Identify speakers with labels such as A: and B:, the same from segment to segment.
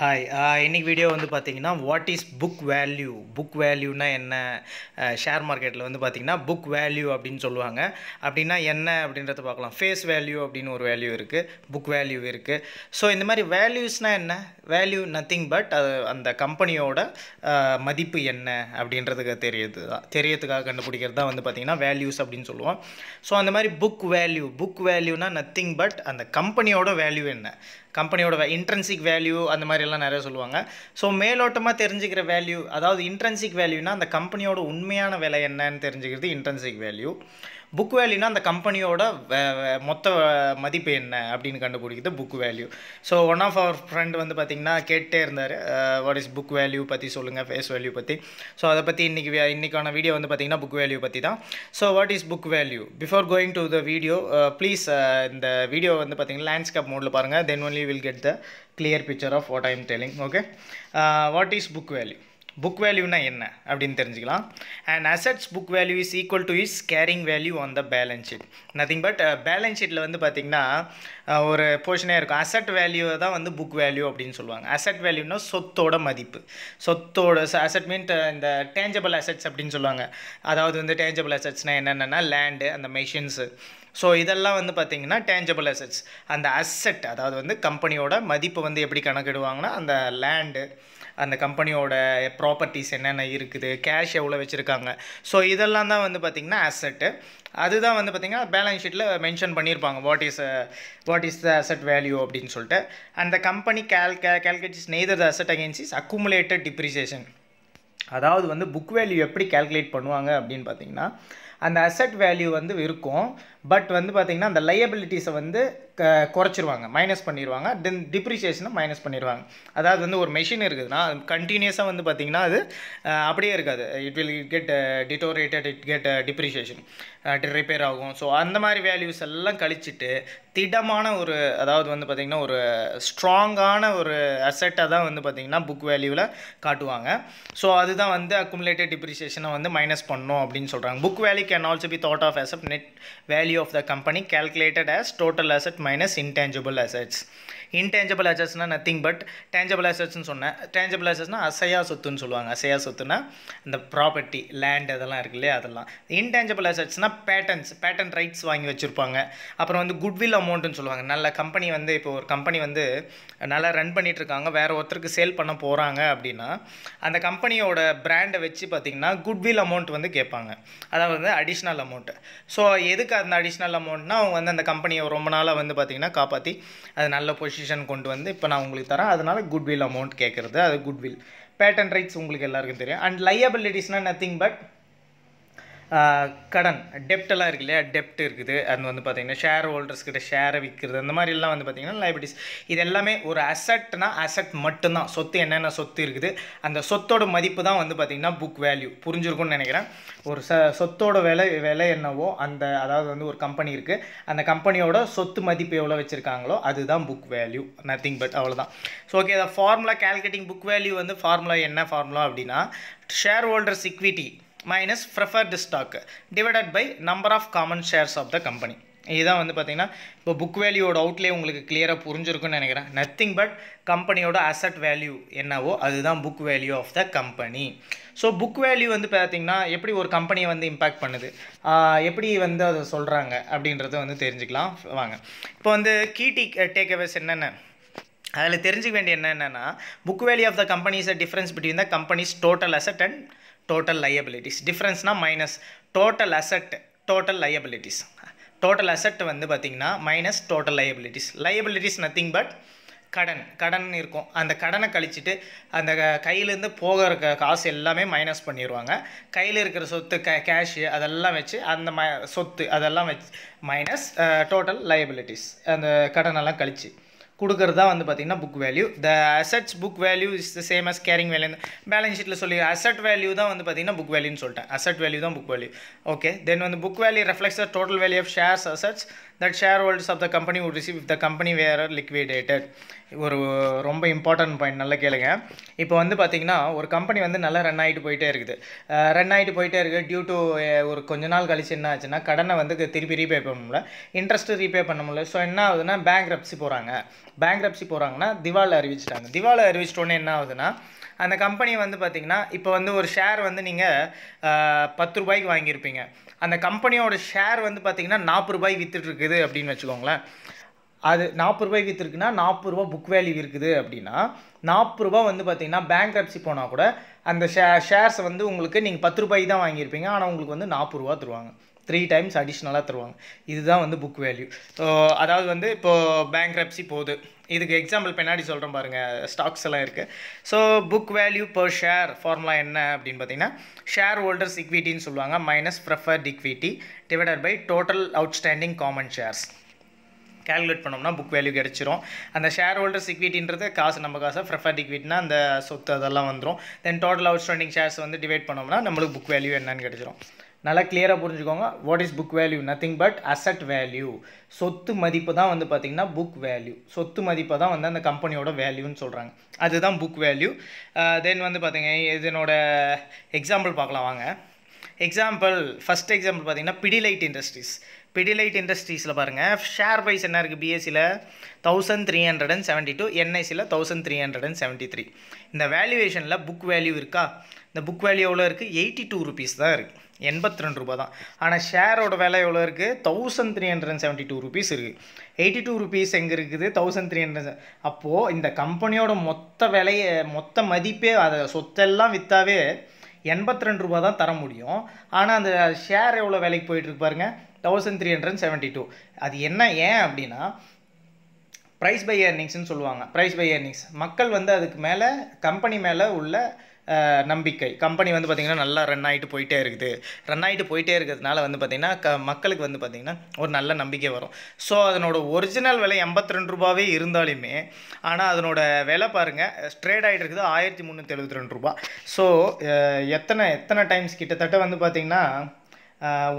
A: hi இன்றைக்கி video வந்து பார்த்தீங்கன்னா what is book value book வேல்யூனா என்ன ஷேர் uh, மார்க்கெட்டில் வந்து பார்த்திங்கன்னா புக் வேல்யூ அப்படின்னு சொல்லுவாங்க அப்படின்னா என்ன அப்படின்றத பார்க்கலாம் ஃபேஸ் வேல்யூ அப்படின்னு ஒரு வேல்யூ இருக்குது புக் வேல்யூ இருக்குது ஸோ இந்த மாதிரி வேல்யூஸ்னால் என்ன வேல்யூ நத்திங் பட் அது அந்த கம்பெனியோட மதிப்பு என்ன அப்படின்றதுக்கு தெரியுது தெரியறதுக்காக கண்டுபிடிக்கிறது தான் வந்து பார்த்திங்கன்னா வேல்யூஸ் அப்படின்னு சொல்லுவோம் ஸோ அந்த மாதிரி புக் வேல்யூ புக் வேல்யூனா நத்திங் பட் அந்த கம்பெனியோட வேல்யூ என்ன கம்பெனியோட இன்ட்ரன்சிக் வேல்யூ அந்த மாதிரிலாம் நிறைய சொல்லுவாங்க ஸோ மேலோட்டமாக தெரிஞ்சுக்கிற வேல்யூ அதாவது இன்ட்ரென்சிக் வேல்யூனா அந்த கம்பெனியோட உண்மையான விலை என்னன்னு தெரிஞ்சுக்கிறது இன்ட்ரென்சிக் வேல்யூ புக் வேல்யூனா அந்த கம்பெனியோட மொத்த மதிப்பு என்ன அப்படின்னு கண்டுபிடிக்கிறது book value so one of our friend வந்து பார்த்தீங்கன்னா கேட்டே இருந்தார் what uh, is book value பற்றி சொல்லுங்கள் ஃபேஸ் வேல்யூ பற்றி ஸோ அதை பற்றி இன்றைக்கி இன்றைக்கான வீடியோ வந்து பார்த்தீங்கன்னா புக் வேல்யூ பற்றி தான் so what is book value before going to the video please இந்த வீடியோ வந்து பார்த்திங்கன்னா லேண்ட்ஸ்கேப் மோடில் பாருங்கள் then only will get the clear picture of what I am telling okay what is book value book வேல்யூனா என்ன அப்படின்னு தெரிஞ்சுக்கலாம் and assets book value is equal to is carrying value on the balance sheet nothing but balance ஷீட்டில் வந்து பார்த்திங்கன்னா uh, ஒரு போர்ஷனே இருக்கும் asset வேல்யூவை தான் வந்து புக் வேல்யூ அப்படின்னு சொல்லுவாங்க அசட் வேல்யூனா சொத்தோட மதிப்பு சொத்தோட அசட் மீன் uh, இந்த டேஞ்சபிள் அசட்ஸ் அப்படின்னு சொல்லுவாங்க அதாவது வந்து டேஞ்சபிள் அசட்ஸ்னால் என்னென்னா லேண்டு அந்த மெஷின்ஸு ஸோ இதெல்லாம் வந்து பார்த்திங்கன்னா டேஞ்சபிள் அசட்ஸ் அந்த அசட் அதாவது வந்து கம்பெனியோட மதிப்பு வந்து எப்படி கணக்கிடுவாங்கன்னா அந்த லேண்டு அந்த கம்பெனியோட ப்ராப்பர்ட்டிஸ் என்னென்ன இருக்குது கேஷ் எவ்வளோ வச்சுருக்காங்க ஸோ இதெல்லாம் தான் வந்து பார்த்திங்கன்னா அசட்டு அதுதான் வந்து பார்த்திங்கன்னா பேலன்ஸ் ஷீட்டில் மென்ஷன் பண்ணியிருப்பாங்க what is what is the asset value அப்படின்னு சொல்லிட்டு அந்த கம்பெனி கேல் calculates neither the asset against is accumulated depreciation அதாவது வந்து புக் வேல்யூ எப்படி கேல்குலேட் பண்ணுவாங்க அப்படின்னு பார்த்தீங்கன்னா அந்த அசட் வேல்யூ வந்து இருக்கும் பட் வந்து பார்த்திங்கன்னா அந்த லையபிலிட்டிஸை வந்து குறைச்சிருவாங்க மைனஸ் பண்ணிடுவாங்க தென் டிப்ரிஷியேஷனை மைனஸ் பண்ணிடுவாங்க அதாவது வந்து ஒரு மெஷின் இருக்குதுன்னா அது கண்டினியூஸாக வந்து பார்த்திங்கன்னா அது அப்படியே இருக்காது it will get deteriorated it get depreciation repair ஆகும் ஸோ அந்த மாதிரி வேல்யூஸ் எல்லாம் கழிச்சிட்டு திடமான ஒரு அதாவது வந்து பார்த்திங்கன்னா ஒரு ஸ்ட்ராங்கான ஒரு அசட்டாக தான் வந்து பார்த்திங்கன்னா புக் வேல்யூவில் காட்டுவாங்க ஸோ அதுதான் வந்து அக்குமுலேட்டட் டிப்ரிஷியேஷனை வந்து மைனஸ் பண்ணும் அப்படின்னு சொல்கிறாங்க book value can also be thought of asset net value of the company calculated as total asset minus intangible assets intangible அசட்ஸ்னால் நத்திங் பட் டேஞ்சபிள் அசட்ஸ்னு சொன்னேன் டேஞ்சபிள் அசட்ஸ்னால் அசையா சொத்துன்னு சொல்லுவாங்க அசையா சொத்துனா இந்த ப்ராப்பர்ட்டி லேண்ட் அதெல்லாம் இருக்கு இல்லையா அதெல்லாம் இன்டேஞ்சபிள் அசட்ஸ்னால் பேட்டன்ஸ் பேட்டன் ரைட்ஸ் வாங்கி வச்சுருப்பாங்க அப்புறம் வந்து குட்வில் அமௌண்ட்டுன்னு சொல்லுவாங்க நல்ல கம்பெனி வந்து இப்போ ஒரு கம்பெனி வந்து நல்லா ரன் பண்ணிகிட்ருக்காங்க வேறு ஒருத்தருக்கு சேல் பண்ண போகிறாங்க அப்படின்னா அந்த கம்பெனியோட பிராண்டை வச்சு பார்த்திங்கன்னா குட்வில் அமௌண்ட் வந்து கேட்பாங்க அதாவது வந்து அடிஷ்னல் அமௌண்ட்டு ஸோ எதுக்கு அந்த அடிஷ்னல் அமௌண்ட்னா அவங்க வந்து அந்த கம்பெனியை ரொம்ப நாளாக வந்து பார்த்திங்கன்னா காப்பாற்றி அது நல்ல பொசிஷன் பொசிஷன் கொண்டு வந்து இப்போ நான் உங்களுக்கு தரேன் அதனால் குட்வில் அமௌண்ட் கேட்குறது அது குட்வில் பேட்டன் ரைட்ஸ் உங்களுக்கு எல்லாருக்கும் தெரியும் அண்ட் லையபிலிட்டிஸ்னால் நத்திங் பட் கடன் டெப்டெல்லாம் இருக்கு இல்லையா டெப்ட் இருக்குது அது வந்து பார்த்திங்கன்னா ஷேர் ஹோல்டர்ஸ் கிட்ட ஷேரை விற்கிறது அந்த மாதிரிலாம் வந்து பார்த்திங்கன்னா லைபிலிட்டிஸ் இது எல்லாமே ஒரு அசட்னா அசட் மட்டும்தான் சொத்து என்னென்ன சொத்து இருக்குது அந்த சொத்தோட மதிப்பு தான் வந்து பார்த்திங்கன்னா புக் வேல்யூ புரிஞ்சிருக்கும்னு நினைக்கிறேன் ஒரு ச சொத்தோட விலை விலை என்னவோ அந்த அதாவது வந்து ஒரு கம்பெனி இருக்குது அந்த கம்பெனியோட சொத்து மதிப்பு எவ்வளோ வச்சுருக்காங்களோ அதுதான் புக் வேல்யூ நத்திங் பட் அவ்வளோதான் so okay formula calculating book value வந்து ஃபார்முலா என்ன ஃபார்முலா அப்படின்னா share holders equity minus preferred stock divided by number of common shares of the company இதுதான் வந்து பார்த்திங்கன்னா இப்போ புக் வேல்யூவோட அவுட்லே உங்களுக்கு கிளியராக புரிஞ்சிருக்குன்னு நினைக்கிறேன் நத்திங் பட் கம்பெனியோட அசட் வேல்யூ என்னவோ அதுதான் book value of the company so book value வந்து பார்த்திங்கன்னா எப்படி ஒரு கம்பெனியை வந்து இம்பேக்ட் பண்ணுது எப்படி வந்து அதை சொல்கிறாங்க அப்படின்றத வந்து தெரிஞ்சுக்கலாம் வாங்க இப்போ வந்து கீடி டீ டேக்அவேஸ் என்னென்ன அதில் தெரிஞ்சுக்க வேண்டிய என்னென்னா book value of the companies difference between the companies total asset and total liabilities டிஃப்ரென்ஸ்னால் minus total asset total liabilities total asset வந்து பார்த்திங்கன்னா minus total liabilities liabilities nothing but கடன் கடன் இருக்கும் அந்த கடனை கழிச்சிட்டு அந்த கையிலேருந்து போக இருக்க காசு எல்லாமே மைனஸ் பண்ணிடுவாங்க கையில் இருக்கிற சொத்து கே கேஷு அதெல்லாம் வச்சு அந்த ம சொத்து அதெல்லாம் வச்சு மைனஸ் டோட்டல் லையபிலிட்டிஸ் அந்த கடனெல்லாம் கழித்து கொடுக்குறது தான் வந்து பார்த்திங்கன்னா book value the assets book value is the same as carrying value balance ஷீட்டில் சொல்லி அசட் வேல்யூ தான் வந்து பார்த்திங்கன்னா புக் வேல்யூன்னு சொல்லிட்டேன் அசட் வேல்யூ தான் புக் வேல்யூ ஓகே தென் வந்து book value reflects total value of shares assets that shareholders of the company would receive if the company were liquidated ஒரு ரொம்ப இம்பார்ட்டன்ட் பாயிண்ட் நல்லா கேளுங்க இப்போ வந்து பார்த்திங்கன்னா ஒரு கம்பெனி வந்து நல்லா ரன் ஆகிட்டு போயிட்டே இருக்குது ரன் ஆகிட்டு போயிட்டே இருக்குது டியூ டு ஒரு கொஞ்ச நாள் கழிச்சு என்ன ஆச்சுன்னா கடனை வந்து திருப்பி ரீபே பண்ண முடியல இன்ட்ரெஸ்ட் ரீபே பண்ண முடியல ஸோ என்ன ஆகுதுன்னா பேங்க் ரப்சி போகிறாங்க பேங்க் ரப்சி போகிறாங்கன்னா திவாலை அறிவிச்சிட்டாங்க திவாலை அறிவிச்சிட்டோன்னே என்ன ஆகுதுன்னா அந்த கம்பெனி வந்து பார்த்திங்கன்னா இப்போ வந்து ஒரு ஷேர் வந்து நீங்கள் பத்து ரூபாய்க்கு வாங்கியிருப்பீங்க அந்த கம்பெனியோட ஷேர் வந்து பார்த்திங்கன்னா நாற்பது ரூபாய்க்கு விற்றுட்ருக்குது அப்படின்னு வச்சுக்கோங்களேன் அது நாற்பது ரூபாய் விற்றுருக்குன்னா நாற்பது ரூபா புக் வேல்யூ இருக்குது அப்படின்னா நாற்பது ரூபா வந்து பார்த்தீங்கன்னா பேங்க் கரப்சி போனால் கூட அந்த ஷே ஷேர்ஸ் வந்து உங்களுக்கு நீங்கள் பத்து ரூபாய்க்கு தான் வாங்கியிருப்பீங்க ஆனால் உங்களுக்கு வந்து நாற்பது ரூபா தருவாங்க த்ரீ டைம்ஸ் அடிஷ்னலாக தருவாங்க இதுதான் வந்து புக் வேல்யூ ஸோ அதாவது வந்து இப்போது பேங்க் கரப்சி போகுது இதுக்கு எக்ஸாம்பிள் பின்னாடி சொல்கிறோம் பாருங்கள் ஸ்டாக்ஸ் எல்லாம் இருக்குது so book value per share formula என்ன அப்படின்னு பார்த்தீங்கன்னா ஷேர் ஹோல்டர்ஸ் இக்விட்டின்னு சொல்லுவாங்க minus preferred equity divided by total outstanding common shares calculate பண்ணோம்னா புக் வேல்யூ கிடச்சிரும் அந்த ஷேர் ஹோல்டர்ஸ் இக்விட்டின்றது காசு நம்ம காசை ப்ரெஃபர்ட் இக்விட்னா அந்த சொத்து அதெல்லாம் வந்துடும் தென் டோட்டல் அவுட்ஸ்டாண்டிங் ஷேர்ஸ் வந்து டிவைட் பண்ணோம்னா நம்மளுக்கு புக் வேல்யூ என்னன்னு கிடச்சிரும் நல்லா கிளியராக புரிஞ்சுக்கோங்க what is book value nothing but asset value சொத்து மதிப்பு தான் வந்து பார்த்திங்கன்னா புக் வேல்யூ சொத்து மதிப்பை தான் வந்து அந்த கம்பெனியோட வேல்யூன்னு சொல்கிறாங்க அதுதான் புக் வேல்யூ தென் வந்து பார்த்தீங்க இதனோட எக்ஸாம்பிள் பார்க்கலாம் வாங்க எக்ஸாம்பிள் ஃபஸ்ட் எக்ஸாம்பிள் பார்த்தீங்கன்னா பிடிலைட் இண்டஸ்ட்ரீஸ் பிடிலைட் இண்டஸ்ட்ரீஸில் பாருங்கள் ஷேர் ப்ரைஸ் என்ன இருக்குது பிஎஸ்சியில் thousand three hundred and seventy two என்ஐசியில் thousand three hundred and seventy three இந்த வேல்யூவேஷனில் புக் வேல்யூ இருக்கா இந்த புக் வேல்யூ எவ்வளோ இருக்குது எயிட்டி டூ ருபீஸ் தான் இருக்குது எண்பத்தி ரெண்டு ரூபா தான் ஆனால் ஷேரோட விலை எவ்வளோ இருக்குது thousand three hundred and seventy two rupees இருக்குது எயிட்டி டூ ருபீஸ் எங்கே இருக்குது தௌசண்ட் த்ரீ ஹண்ட்ரட் அப்போது இந்த கம்பெனியோட மொத்த விலையை மொத்த மதிப்பே அதை சொத்தெல்லாம் விற்றாவே எண்பத்தி ரெண்டு ரூபா தான் தர முடியும் ஆனால் அந்த ஷேர் எவ்வளோ விலைக்கு போயிட்டுருக்கு பாருங்கள் thousand three hundred seventy two அது என்ன ஏன் அப்படின்னா ப்ரைஸ் பை ஏர்னிங்ஸ்ன்னு சொல்லுவாங்க ப்ரைஸ் பை ஏர்னிங்ஸ் மக்கள் வந்து அதுக்கு மேலே கம்பெனி மேலே உள்ள நம்பிக்கை கம்பெனி வந்து பார்த்திங்கன்னா நல்லா ரன் ஆகிட்டு போயிட்டே இருக்குது ரன் ஆகிட்டு போயிட்டே இருக்கிறதுனால வந்து பார்த்திங்கன்னா க மக்களுக்கு வந்து பார்த்திங்கன்னா ஒரு நல்ல நம்பிக்கை வரும் ஸோ அதனோட ஒரிஜினல் விலை எண்பத்தி ரெண்டு ரூபாவே இருந்தாலுமே ஆனால் அதனோட விலை பாருங்கள் ஸ்ட்ரேட் ஆகிட்டு இருக்குது ஆயிரத்தி முந்நூற்றி எழுபத்தி ரெண்டு ரூபா ஸோ எத்தனை எத்தனை டைம்ஸ் கிட்டத்தட்ட வந்து பார்த்திங்கன்னா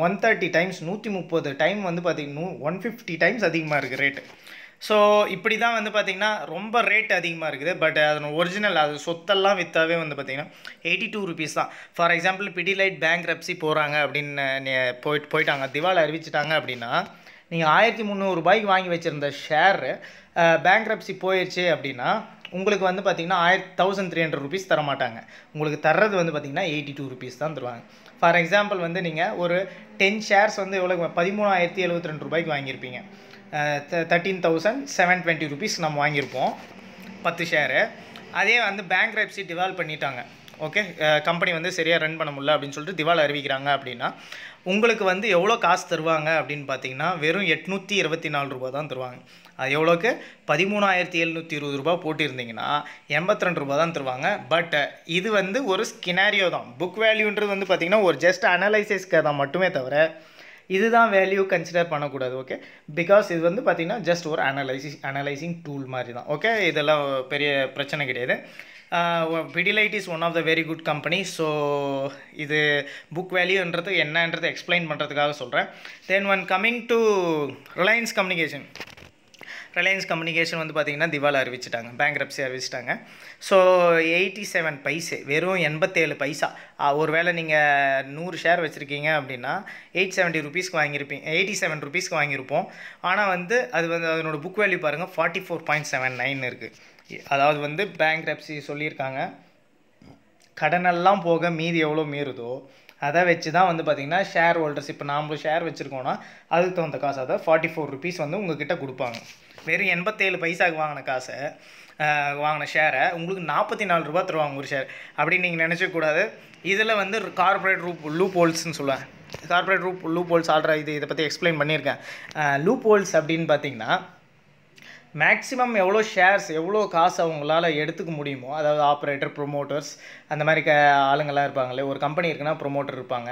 A: ஒன் தேர்ட்டி டைம்ஸ் நூற்றி முப்பது டைம் வந்து பார்த்திங்கன்னா ஒன் ஃபிஃப்டி டைம்ஸ் அதிகமாக இருக்குது ரேட்டு ஸோ இப்படி தான் வந்து பார்த்திங்கன்னா ரொம்ப ரேட் அதிகமாக இருக்குது பட் அதனோட ஒரிஜினல் அது சொத்தெல்லாம் விற்றாவே வந்து பார்த்திங்கன்னா எயிட்டி டூ ருபீஸ் தான் for example Pidilite bankruptcy போகிறாங்க அப்படின்னு போயிட்டு போயிட்டாங்க திவாலை அறிவிச்சிட்டாங்க அப்படின்னா நீங்கள் ஆயிரத்தி முந்நூறுபாய்க்கு வாங்கி வச்சுருந்த ஷேர் பேங்க் ரப்சி போயிடுச்சு அப்படின்னா உங்களுக்கு வந்து பார்த்திங்கன்னா ஆயிரத்தி தௌசண்ட் த்ரீ ஹண்ட்ரட் ருபீஸ் தரமாட்டாங்க உங்களுக்கு தர்றது வந்து பார்த்திங்கன்னா எயிட்டி டூ ருபீஸ் தான் தருவாங்க ஃபார் எக்ஸாம்பிள் வந்து நீங்கள் ஒரு டென் ஷேர்ஸ் வந்து எவ்வளோ பதிமூணாயிரத்தி எழுபத்தி ரெண்டு ரூபாய்க்கு வாங்கியிருப்பீங்க thirteen thousand seven twenty rupees நம்ம வாங்கியிருப்போம் பத்து ஷேரு அதே வந்து பேங்க் ரெப்சி டிவால் பண்ணிட்டாங்க ஓகே கம்பெனி வந்து சரியாக ரன் பண்ண முடியல அப்படின்னு சொல்லிட்டு திவால் அறிவிக்கிறாங்க அப்படின்னா உங்களுக்கு வந்து எவ்வளோ காசு தருவாங்க அப்படின்னு பார்த்தீங்கன்னா வெறும் எட்நூற்றி இருபத்தி நாலு ரூபா தான் தருவாங்க அது எவ்வளோக்கு பதிமூணாயிரத்தி எழுநூற்றி இருபது ரூபா போட்டிருந்தீங்கன்னா எண்பத்தி ரெண்டு ரூபா தான் தருவாங்க பட் இது வந்து ஒரு ஸ்கினாரியோ தான் புக் வேல்யூன்றது வந்து பார்த்திங்கன்னா ஒரு ஜஸ்ட் அனலைசிஸ்க்கு தான் மட்டுமே தவிர இதுதான் வேல்யூ கன்சிடர் பண்ணக்கூடாது ஓகே பிகாஸ் இது வந்து பார்த்திங்கன்னா ஜஸ்ட் ஒரு அனலைசிஸ் அனலைசிங் டூல் மாதிரி தான் ஓகே இதெல்லாம் பெரிய பிரச்சனை கிடையாது Pidilite is one of the very good company so இது புக் வேல்யூன்றது என்னன்றது எக்ஸ்பிளைன் பண்ணுறதுக்காக சொல்கிறேன் then one coming to Reliance Communication Reliance Communication வந்து பார்த்திங்கன்னா திவால் அறிவிச்சிட்டாங்க ரப்சி அறிவிச்சிட்டாங்க ஸோ எயிட்டி செவன் பைசே வெறும் எண்பத்தேழு பைசா ஒரு வேளை நீங்கள் நூறு ஷேர் வச்சுருக்கீங்க அப்படின்னா எயிட் செவன்ட்டி ருபீஸ்க்கு வாங்கியிருப்பீங்க எயிட்டி செவன் ருபீஸ்க்கு வாங்கியிருப்போம் ஆனால் வந்து அது வந்து அதனோட புக் வேல்யூ பாருங்கள் forty four point seven nine இருக்குது அதாவது வந்து ரப்சி சொல்லியிருக்காங்க கடனெல்லாம் போக மீதி எவ்வளோ மீறுதோ அதை வச்சு தான் வந்து பார்த்திங்கன்னா ஷேர் ஹோல்டர்ஸ் இப்போ நாம் ஷேர் வச்சுருக்கோன்னா அதுக்கு தகுந்த காசு அதை ஃபார்ட்டி ஃபோர் ருபீஸ் வந்து உங்கள் கிட்டே கொடுப்பாங்க வெறும் எண்பத்தேழு பைசாவுக்கு வாங்கின காசை வாங்கின ஷேரை உங்களுக்கு நாற்பத்தி நாலு ரூபா தருவாங்க ஒரு ஷேர் அப்படின்னு நீங்கள் நினச்சக்கூடாது இதில் வந்து கார்பரேட் ரூப் லூப் ஹோல்ஸ்ன்னு சொல்லுவேன் கார்பரேட் ரூப் லூப் ஹோல்ஸ் ஆல்ரா இது இதை பற்றி எக்ஸ்பிளைன் பண்ணியிருக்கேன் லூப் ஹோல்ஸ் அப்படின்னு பார்த்தீங்கன்னா மேக்ஸிமம் எவ்வளோ ஷேர்ஸ் எவ்வளோ காசு அவங்களால் எடுத்துக்க முடியுமோ அதாவது ஆப்ரேட்டர் ப்ரொமோட்டர்ஸ் அந்த மாதிரி க ஆளுங்கள்லாம் இருப்பாங்களே ஒரு கம்பெனி இருக்குன்னா ப்ரொமோட்டர் இருப்பாங்க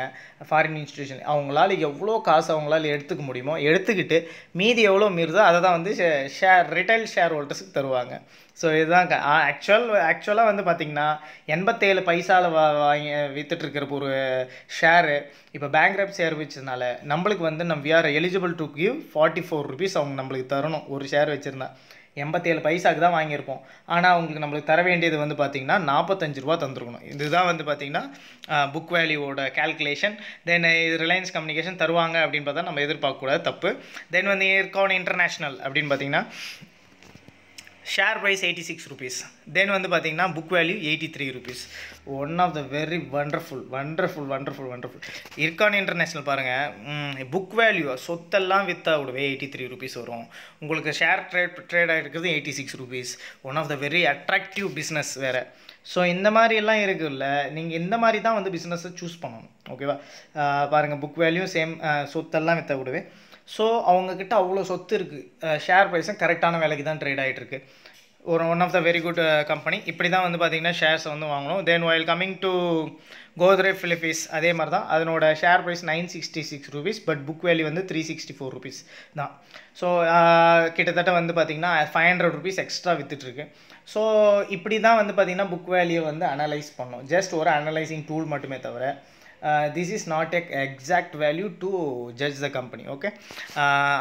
A: ஃபாரின் இன்ஸ்டியூஷன் அவங்களால எவ்வளோ காசு அவங்களால எடுத்துக்க முடியுமோ எடுத்துக்கிட்டு மீதி எவ்வளோ மீறுதோ அதை தான் வந்து ஷேர் ரிட்டைல் ஷேர் ஹோல்டர்ஸுக்கு தருவாங்க ஸோ இதுதான் ஆக்சுவல் ஆக்சுவலாக வந்து பார்த்திங்கன்னா எண்பத்தேழு பைசாவில் வா வாங்கி விற்றுட்ருக்கிற ஒரு ஷேரு இப்போ பேங்க் ஷேர் அறிவிச்சதுனால நம்மளுக்கு வந்து நம்ம we are eligible to give forty four rupees அவங்க நம்மளுக்கு தரணும் ஒரு ஷேர் வச்சுருந்தா எண்பத்தேழு பைசாக்கு தான் வாங்கியிருப்போம் ஆனால் அவங்களுக்கு நம்மளுக்கு தர வேண்டியது வந்து பார்த்திங்கன்னா நாற்பத்தஞ்சு ரூபா தந்துருக்கணும் இதுதான் வந்து பார்த்திங்கன்னா புக் வேல்யூவோட கேல்குலேஷன் தென் இது ரிலையன்ஸ் கம்யூனிகேஷன் தருவாங்க அப்படின்னு பார்த்தா நம்ம எதிர்பார்க்கக்கூடாது தப்பு தென் வந்து ஏற்கான இன்டர்நேஷ்னல் அப்படின்னு பார்த்திங்கன்னா share price eighty six rupees then வந்து பார்த்திங்கன்னா book value eighty three rupees one of the very wonderful wonderful wonderful wonderful Ircon international பாருங்கள் புக் வேல்யூ சொத்தெல்லாம் விற்றா விடவே எயிட்டி த்ரீ ருபீஸ் வரும் உங்களுக்கு ஷேர் ட்ரேட் ட்ரேட் ஆகிருக்கிறது eighty six rupees one of the very attractive business வேறு so இந்த மாதிரிலாம் இருக்குல்ல நீங்கள் இந்த மாதிரி தான் வந்து பிஸ்னஸை சூஸ் பண்ணணும் ஓகேவா பாருங்கள் புக் வேல்யூ சேம் சொத்தெல்லாம் விற்ற விடவே ஸோ அவங்கக்கிட்ட அவ்வளோ சொத்து இருக்குது ஷேர் ப்ரைஸும் கரெக்டான விலைக்கு தான் ட்ரேட் ஆகிட்டுருக்கு ஒரு one of the very good company இப்படி தான் வந்து பார்த்திங்கன்னா ஷேர்ஸ் வந்து வாங்கணும் then while coming to Godfrey Phillips அதே மாதிரி தான் அதனோட share price nine sixty six rupees but book value வந்து த்ரீ சிக்ஸ்டி ஃபோர் ருபீஸ் தான் ஸோ கிட்டத்தட்ட வந்து பார்த்திங்கன்னா ஃபைவ் ஹண்ட்ரட் ருபீஸ் எக்ஸ்ட்ரா விற்றுட்டுருக்கு ஸோ இப்படி தான் வந்து பார்த்திங்கன்னா புக் வேல்யூ வந்து அனலைஸ் பண்ணோம் ஜஸ்ட் ஒரு அனலைசிங் டூல் மட்டுமே தவிர this is not a exact value to judge the company okay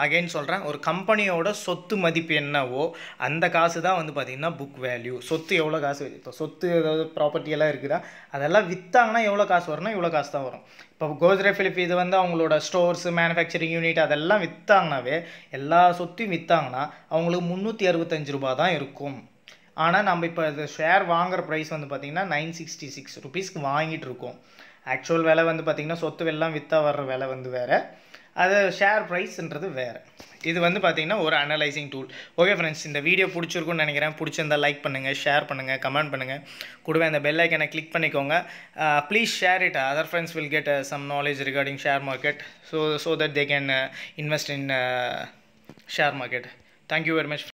A: again சொல்கிறேன் ஒரு கம்பெனியோட சொத்து மதிப்பு என்னவோ அந்த காசு தான் வந்து பார்த்திங்கன்னா புக் வேல்யூ சொத்து எவ்வளோ காசு இப்போ சொத்து ஏதாவது ப்ராப்பர்ட்டியெல்லாம் இருக்குதா அதெல்லாம் விற்றாங்கன்னா எவ்வளோ காசு வரும்னா இவ்வளோ காசு தான் வரும் இப்போ கோத்ரே ஃபிலிப் இது வந்து அவங்களோட ஸ்டோர்ஸ் மேனுஃபேக்சரிங் யூனிட் அதெல்லாம் விற்றாங்கனாவே எல்லா சொத்தையும் விற்றாங்கன்னா அவங்களுக்கு முந்நூற்றி அறுபத்தஞ்சு ரூபா தான் இருக்கும் ஆனால் நம்ம இப்போ ஷேர் வாங்குகிற ப்ரைஸ் வந்து பார்த்திங்கன்னா நைன் சிக்ஸ்டி சிக்ஸ் ருபீஸ்க்கு வாங்கிட்டு இருக்கோம் ஆக்சுவல் விலை வந்து பார்த்திங்கன்னா சொத்து வெல்லாம் விற்றா வர்ற விலை வந்து வேறு அது ஷேர் ப்ரைஸ்ன்றது வேறு இது வந்து பார்த்திங்கன்னா ஒரு அனலைசிங் டூல் ஓகே ஃப்ரெண்ட்ஸ் இந்த வீடியோ பிடிச்சிருக்குன்னு நினைக்கிறேன் பிடிச்சிருந்தால் லைக் பண்ணுங்கள் ஷேர் பண்ணுங்கள் கமெண்ட் பண்ணுங்கள் கூடவே அந்த பெல் ஐக்கனை கிளிக் பண்ணிக்கோங்க please share it other friends will get some knowledge regarding share market so so that they can invest in share market thank you very much